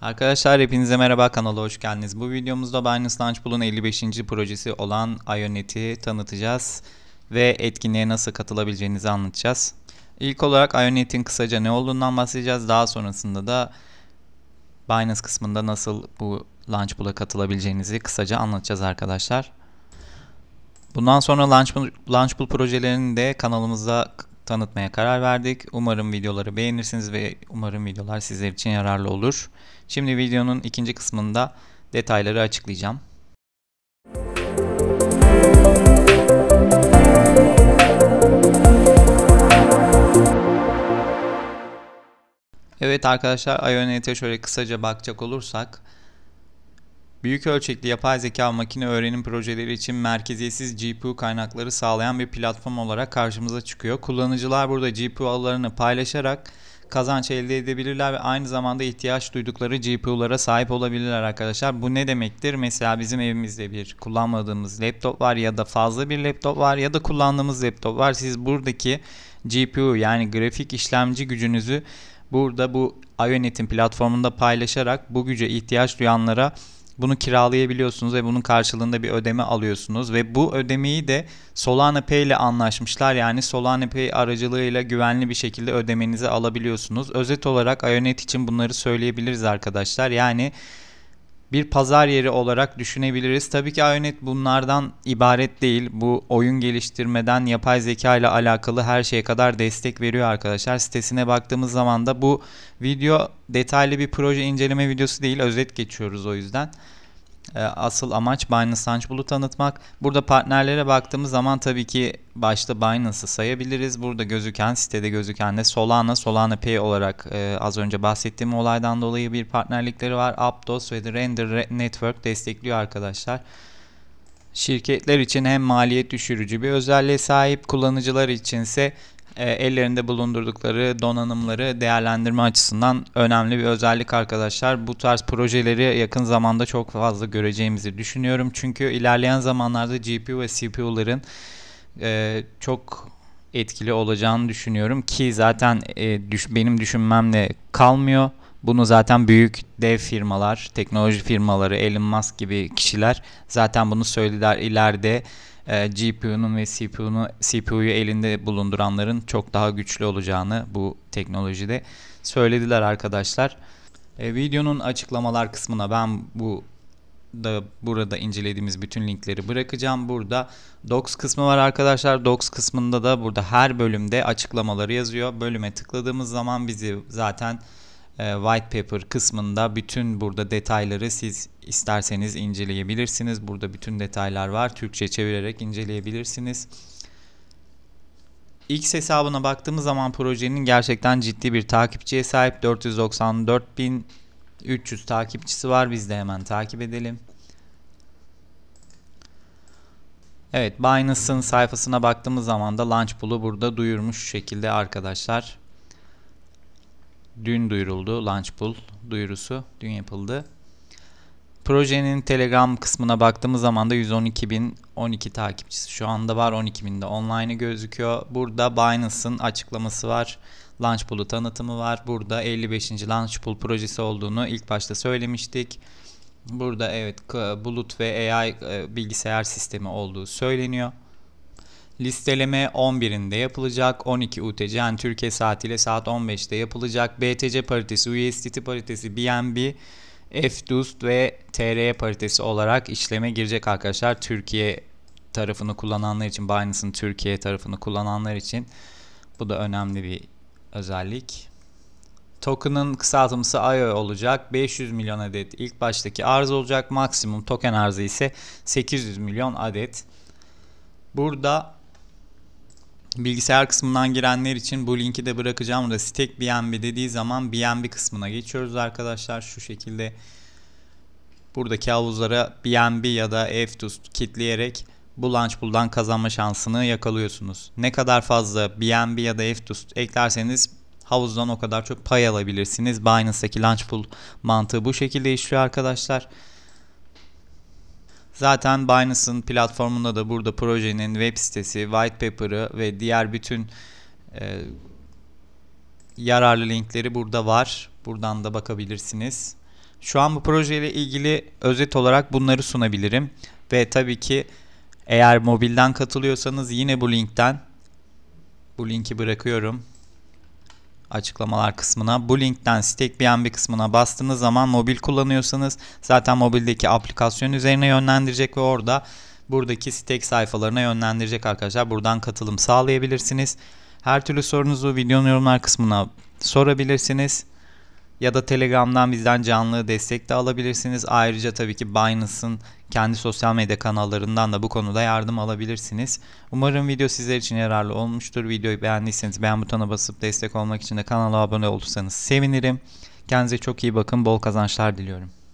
Arkadaşlar hepinize merhaba kanala hoş geldiniz. Bu videomuzda Binance Launchpool'un 55. projesi olan Ionet'i tanıtacağız ve etkinliğe nasıl katılabileceğinizi anlatacağız. İlk olarak Ionet'in kısaca ne olduğundan bahsedeceğiz. Daha sonrasında da Binance kısmında nasıl bu Launchpool'a katılabileceğinizi kısaca anlatacağız arkadaşlar. Bundan sonra Launchpool, Launchpool projelerini de kanalımızda tanıtmaya karar verdik. Umarım videoları beğenirsiniz ve umarım videolar sizler için yararlı olur. Şimdi videonun ikinci kısmında detayları açıklayacağım. Evet arkadaşlar IONET'e şöyle kısaca bakacak olursak Büyük ölçekli yapay zeka makine öğrenim projeleri için merkeziyetsiz GPU kaynakları sağlayan bir platform olarak karşımıza çıkıyor. Kullanıcılar burada GPU ağlarını paylaşarak kazanç elde edebilirler ve aynı zamanda ihtiyaç duydukları GPU'lara sahip olabilirler arkadaşlar. Bu ne demektir? Mesela bizim evimizde bir kullanmadığımız laptop var ya da fazla bir laptop var ya da kullandığımız laptop var. Siz buradaki GPU yani grafik işlemci gücünüzü burada bu iYönetim platformunda paylaşarak bu güce ihtiyaç duyanlara bunu kiralayabiliyorsunuz ve bunun karşılığında bir ödeme alıyorsunuz ve bu ödemeyi de Solana Pay ile anlaşmışlar. Yani Solana Pay aracılığıyla güvenli bir şekilde ödemenizi alabiliyorsunuz. Özet olarak Ionet için bunları söyleyebiliriz arkadaşlar. Yani bir pazar yeri olarak düşünebiliriz. Tabii ki Ionet bunlardan ibaret değil. Bu oyun geliştirmeden yapay zeka ile alakalı her şeye kadar destek veriyor arkadaşlar. Sitesine baktığımız zaman da bu video detaylı bir proje inceleme videosu değil. Özet geçiyoruz o yüzden. Ee, asıl amaç Binance Launchpool'u tanıtmak. Burada partnerlere baktığımız zaman tabii ki başta Binance'ı sayabiliriz. Burada gözüken, sitede gözüken de Solana, Solana Pay olarak e, az önce bahsettiğim olaydan dolayı bir partnerlikleri var. Aptos ve The Render Network destekliyor arkadaşlar. Şirketler için hem maliyet düşürücü bir özelliğe sahip, kullanıcılar içinse e, ellerinde bulundurdukları donanımları değerlendirme açısından önemli bir özellik arkadaşlar. Bu tarz projeleri yakın zamanda çok fazla göreceğimizi düşünüyorum. Çünkü ilerleyen zamanlarda GPU ve CPU'ların e, çok etkili olacağını düşünüyorum ki zaten e, düş, benim düşünmemle kalmıyor. Bunu zaten büyük dev firmalar, teknoloji firmaları, Elon Musk gibi kişiler zaten bunu söylediler ileride e, GPU'nun ve CPU'nu CPU'yu elinde bulunduranların çok daha güçlü olacağını bu teknolojide söylediler arkadaşlar. E, videonun açıklamalar kısmına ben bu da burada incelediğimiz bütün linkleri bırakacağım. Burada docs kısmı var arkadaşlar. Docs kısmında da burada her bölümde açıklamaları yazıyor. Bölüme tıkladığımız zaman bizi zaten e, white paper kısmında bütün burada detayları siz isterseniz inceleyebilirsiniz. Burada bütün detaylar var. Türkçe çevirerek inceleyebilirsiniz. X hesabına baktığımız zaman projenin gerçekten ciddi bir takipçiye sahip. 494.300 takipçisi var. Biz de hemen takip edelim. Evet Binance'ın sayfasına baktığımız zaman da Launchpool'u burada duyurmuş şekilde arkadaşlar dün duyuruldu. Launchpool duyurusu dün yapıldı. Projenin Telegram kısmına baktığımız zaman da 112.012 takipçisi şu anda var. 12.000'de online gözüküyor. Burada Binance'ın açıklaması var. Launchpool'u tanıtımı var. Burada 55. Launchpool projesi olduğunu ilk başta söylemiştik. Burada evet bulut ve AI e, bilgisayar sistemi olduğu söyleniyor. Listeleme 11'inde yapılacak. 12 UTC yani Türkiye saatiyle saat 15'te yapılacak. BTC paritesi, USDT paritesi, BNB, FDUST ve TR paritesi olarak işleme girecek arkadaşlar. Türkiye tarafını kullananlar için, Binance'ın Türkiye tarafını kullananlar için bu da önemli bir özellik. Token'ın kısaltımsı IO olacak. 500 milyon adet ilk baştaki arz olacak. Maksimum token arzı ise 800 milyon adet. Burada Bilgisayar kısmından girenler için bu linki de bırakacağım. Burada Rastek BNB dediği zaman BNB kısmına geçiyoruz arkadaşlar. Şu şekilde buradaki havuzlara BNB ya da EFTUS kitleyerek bu launch kazanma şansını yakalıyorsunuz. Ne kadar fazla BNB ya da EFTUS eklerseniz havuzdan o kadar çok pay alabilirsiniz. Binance'daki launch mantığı bu şekilde işliyor arkadaşlar. Zaten Binance'ın platformunda da burada projenin web sitesi, white paper'ı ve diğer bütün e, yararlı linkleri burada var. Buradan da bakabilirsiniz. Şu an bu projeyle ilgili özet olarak bunları sunabilirim. Ve tabii ki eğer mobilden katılıyorsanız yine bu linkten bu linki bırakıyorum açıklamalar kısmına. Bu linkten Stake BNB kısmına bastığınız zaman mobil kullanıyorsanız zaten mobildeki aplikasyon üzerine yönlendirecek ve orada buradaki Stake sayfalarına yönlendirecek arkadaşlar. Buradan katılım sağlayabilirsiniz. Her türlü sorunuzu videonun yorumlar kısmına sorabilirsiniz ya da Telegram'dan bizden canlı destek de alabilirsiniz. Ayrıca tabii ki Binance'ın kendi sosyal medya kanallarından da bu konuda yardım alabilirsiniz. Umarım video sizler için yararlı olmuştur. Videoyu beğendiyseniz beğen butonuna basıp destek olmak için de kanala abone olursanız sevinirim. Kendinize çok iyi bakın. Bol kazançlar diliyorum.